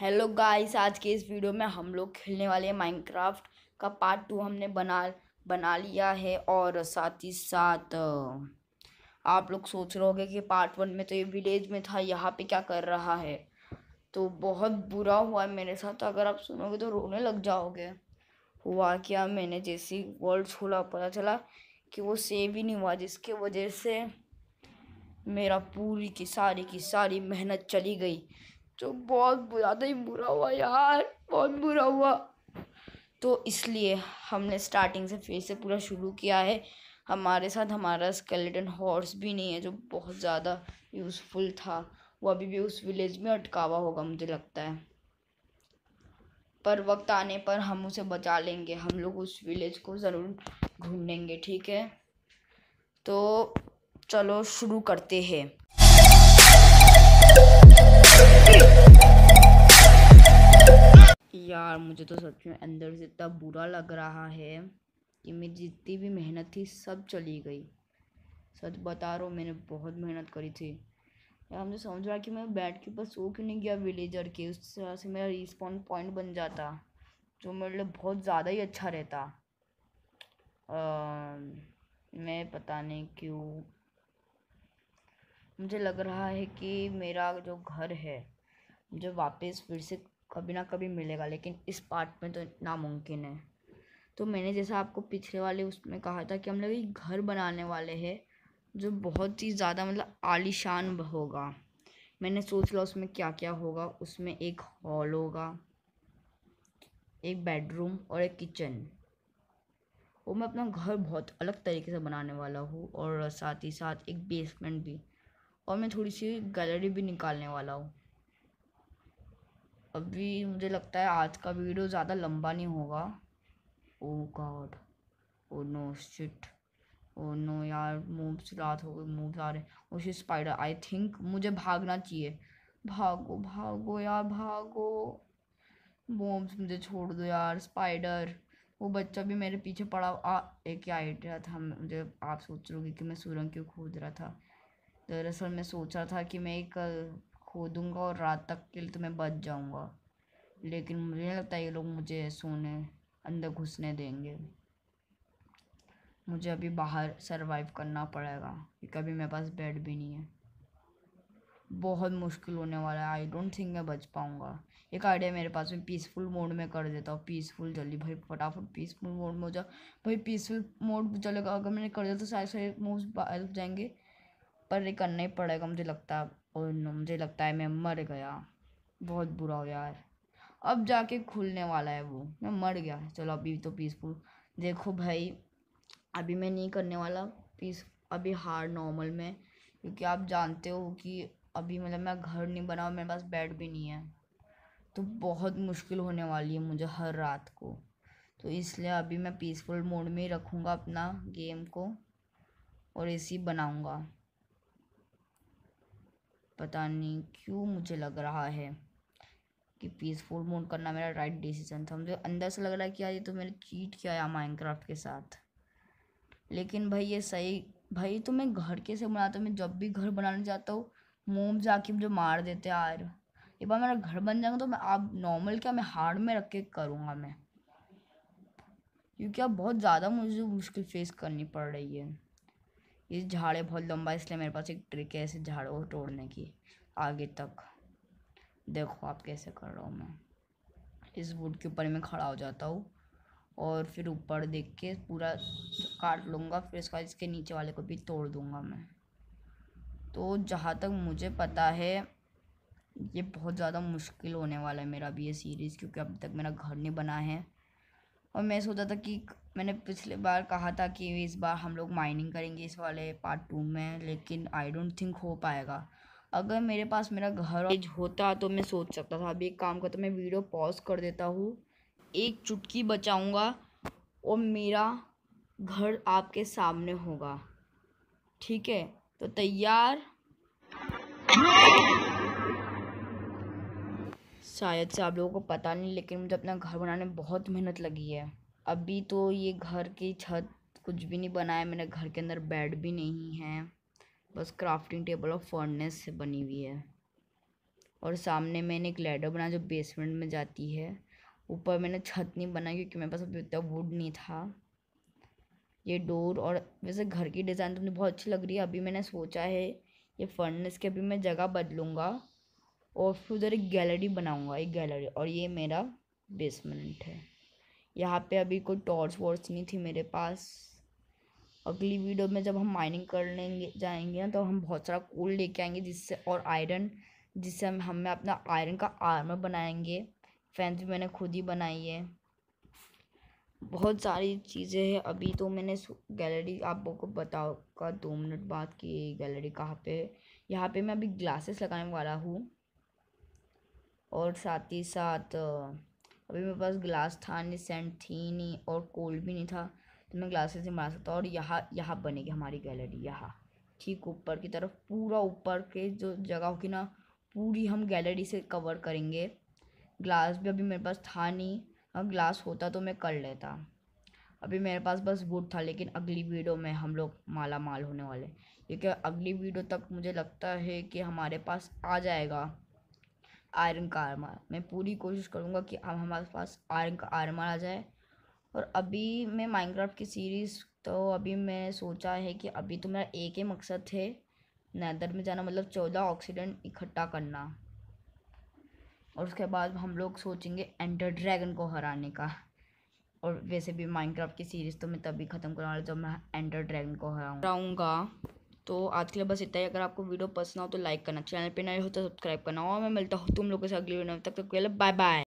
hello guys आज के इस वीडियो में हम लोग खेलने वाले हैं माइनक्राफ्ट का पार्ट टू हमने बना बना लिया है और साथ ही साथ आप लोग सोच रहे होंगे कि पार्ट वन में तो ये विलेज में था यहाँ पे क्या कर रहा है तो बहुत बुरा हुआ है मेरे साथ तो अगर आप सुनोगे तो रोने लग जाओगे हुआ क्या मैंने जैसे वर्ल्ड छोड़ा पता चला कि वो सेव ही नहीं हुआ जिसके वजह से मेरा पूरी की सारी की सारी मेहनत चली गई जो बहुत ज़्यादा ही बुरा हुआ यार बहुत बुरा हुआ तो इसलिए हमने स्टार्टिंग से फिर से पूरा शुरू किया है हमारे साथ हमारा स्केलेटन हॉर्स भी नहीं है जो बहुत ज़्यादा यूज़फुल था वो अभी भी उस विलेज में अटकावा होगा मुझे लगता है पर वक्त आने पर हम उसे बचा लेंगे हम लोग उस विलेज को ज़रूर ढूंढेंगे ठीक है तो चलो शुरू करते हैं यार मुझे तो सच में अंदर से इतना बुरा लग रहा है कि मेरी जितनी भी मेहनत थी सब चली गई सच बता रहा हूँ मैंने बहुत मेहनत करी थी यार मुझे समझ रहा कि मैं बैट के ऊपर सो क्यों नहीं गया विलेजर के उस तरह से मेरा रिस्पॉन्स पॉइंट बन जाता जो मेरे लिए बहुत ज़्यादा ही अच्छा रहता आ, मैं पता नहीं क्यों मुझे लग रहा है कि मेरा जो घर है मुझे वापस फिर से कभी ना कभी मिलेगा लेकिन इस पार्ट में तो नामुमकिन है तो मैंने जैसा आपको पिछले वाले उसमें कहा था कि हम लोग एक घर बनाने वाले हैं जो बहुत ही ज़्यादा मतलब आलिशान होगा मैंने सोच लिया उसमें क्या क्या होगा उसमें एक हॉल होगा एक बेडरूम और एक किचन वो मैं अपना घर बहुत अलग तरीके से बनाने वाला हूँ और साथ ही साथ एक बेसमेंट भी और मैं थोड़ी सी गैलरी भी निकालने वाला हूँ अभी मुझे लगता है आज का वीडियो ज़्यादा लंबा नहीं होगा oh God oh no shit oh no यार मूव्स रात हो गई मूव्स आ रहे ओ स्पाइडर आई थिंक मुझे भागना चाहिए भागो भागो यार भागो बॉम्ब्स मुझे छोड़ दो यार स्पाइडर वो बच्चा भी मेरे पीछे पड़ा आ एक ही आइडिया था मुझे आप सोच रहे होगे कि मैं सुरंग क्यों खोज रहा था दरअसल मैं सोच रहा था कि मैं एक दूँगा और रात तक के लिए तो मैं बच जाऊँगा लेकिन मुझे नहीं लगता ये लोग मुझे सोने अंदर घुसने देंगे मुझे अभी बाहर सरवाइव करना पड़ेगा क्योंकि अभी मेरे पास बेड भी नहीं है बहुत मुश्किल होने वाला है आई डोंट थिंक मैं बच पाऊँगा एक आइडिया मेरे पास में पीसफुल मोड में कर देता हूँ पीसफुल जल्दी भाई फटाफट पीसफुल मोड में हो जा भाई पीसफुल मोड चलेगा अगर मैंने कर दिया तो सारे सारे मूव्स बाहर जाएंगे पर ये करना ही पड़ेगा मुझे लगता है और मुझे लगता है मैं मर गया बहुत बुरा हो यार अब जाके खुलने वाला है वो मैं मर गया चलो अभी तो पीसफुल देखो भाई अभी मैं नहीं करने वाला पीस अभी हार्ड नॉर्मल में क्योंकि आप जानते हो कि अभी मतलब मैं घर नहीं बना मेरे पास बेड भी नहीं है तो बहुत मुश्किल होने वाली है मुझे हर रात को तो इसलिए अभी मैं पीसफुल मोड में ही रखूँगा अपना गेम को और ऐसी बनाऊँगा पता नहीं क्यों मुझे लग रहा है कि पीसफुल मोड करना मेरा राइट डिसीजन था मुझे अंदर से लग रहा है कि यार ये तो मैंने चीट किया है माइनक्राफ्ट के साथ लेकिन भाई ये सही भाई तो मैं घर कैसे बनाता हूँ मैं जब भी घर बनाने जाता हूँ मोम जाके मुझे मार देते यार एक बार मेरा घर बन जाएगा तो मैं आप नॉर्मल क्या मैं हार्ड में रख के करूँगा मैं क्योंकि अब बहुत ज़्यादा मुझे मुश्किल फेस करनी पड़ रही है ये झाड़े बहुत लंबा है इसलिए मेरे पास एक ट्रिक है ऐसे झाड़ों को तोड़ने की आगे तक देखो आप कैसे कर रहा हूँ मैं इस वुड के ऊपर मैं खड़ा हो जाता हूँ और फिर ऊपर देख के पूरा काट लूँगा फिर इसका इसके नीचे वाले को भी तोड़ दूँगा मैं तो जहाँ तक मुझे पता है ये बहुत ज़्यादा मुश्किल होने वाला है मेरा अभी ये सीरीज़ क्योंकि अब तक मेरा घर नहीं बना है और मैं सोचा था कि मैंने पिछले बार कहा था कि इस बार हम लोग माइनिंग करेंगे इस वाले पार्ट टू में लेकिन आई डोंट थिंक हो पाएगा अगर मेरे पास मेरा घर एज होता तो मैं सोच सकता था अभी एक काम करता मैं वीडियो पॉज कर देता हूँ एक चुटकी बचाऊँगा और मेरा घर आपके सामने होगा ठीक है तो तैयार शायद से आप लोगों को पता नहीं लेकिन मुझे अपना घर बनाने में बहुत मेहनत लगी है अभी तो ये घर की छत कुछ भी नहीं बना है मेरे घर के अंदर बेड भी नहीं है बस क्राफ्टिंग टेबल और फर्नेस से बनी हुई है और सामने मैंने एक लैडर बनाया जो बेसमेंट में जाती है ऊपर मैंने छत नहीं बनाई क्योंकि मेरे पास अभी उतना वुड नहीं था ये डोर और वैसे घर की डिज़ाइन तो मुझे बहुत अच्छी लग रही है अभी मैंने सोचा है ये फर्नेस के अभी मैं जगह बदलूँगा और फिर उधर एक गैलरी बनाऊंगा एक गैलरी और ये मेरा बेसमेंट है यहाँ पे अभी कोई टॉर्च वॉर्च नहीं थी मेरे पास अगली वीडियो में जब हम माइनिंग कर लेंगे जाएंगे ना तो हम बहुत सारा कोल लेके आएंगे जिससे और आयरन जिससे हम हमें अपना आयरन का आर्मर बनाएंगे फैंस भी मैंने खुद ही बनाई है बहुत सारी चीज़ें हैं अभी तो मैंने गैलरी आप लोग को बताओ का दो मिनट बाद कि गैलरी कहाँ पे यहाँ पे मैं अभी ग्लासेस लगाने वाला हूँ और साथ ही साथ अभी मेरे पास ग्लास था नहीं सेंट थी नहीं और कोल्ड भी नहीं था तो मैं ग्लासेस से बना सकता और यहाँ यहाँ बनेगी हमारी गैलरी यहाँ ठीक ऊपर की तरफ पूरा ऊपर के जो जगह होगी ना पूरी हम गैलरी से कवर करेंगे ग्लास भी अभी मेरे पास था नहीं अगर हाँ, ग्लास होता तो मैं कर लेता अभी मेरे पास बस वुड था लेकिन अगली वीडियो में हम लोग माला माल होने वाले क्योंकि अगली वीडियो तक मुझे लगता है कि हमारे पास आ जाएगा आयरन का आरमार मैं पूरी कोशिश करूँगा कि अब हमारे पास आयरन का आरमार आ जाए और अभी मैं माइनक्राफ्ट की सीरीज़ तो अभी मैं सोचा है कि अभी तो मेरा एक ही मकसद है नैदर में जाना मतलब चौदह ऑक्सीडेंट इकट्ठा करना और उसके बाद हम लोग सोचेंगे एंडर ड्रैगन को हराने का और वैसे भी माइनक्राफ्ट की सीरीज़ तो मैं तभी ख़त्म करा जब मैं एंडर ड्रैगन को हराऊंगा तो आज के लिए बस इतना ही अगर आपको वीडियो पसंद हो तो लाइक करना चैनल पे नए हो तो सब्सक्राइब करना और मैं मिलता हूँ तुम लोगों से अगली वीडियो तक तो बाय बाय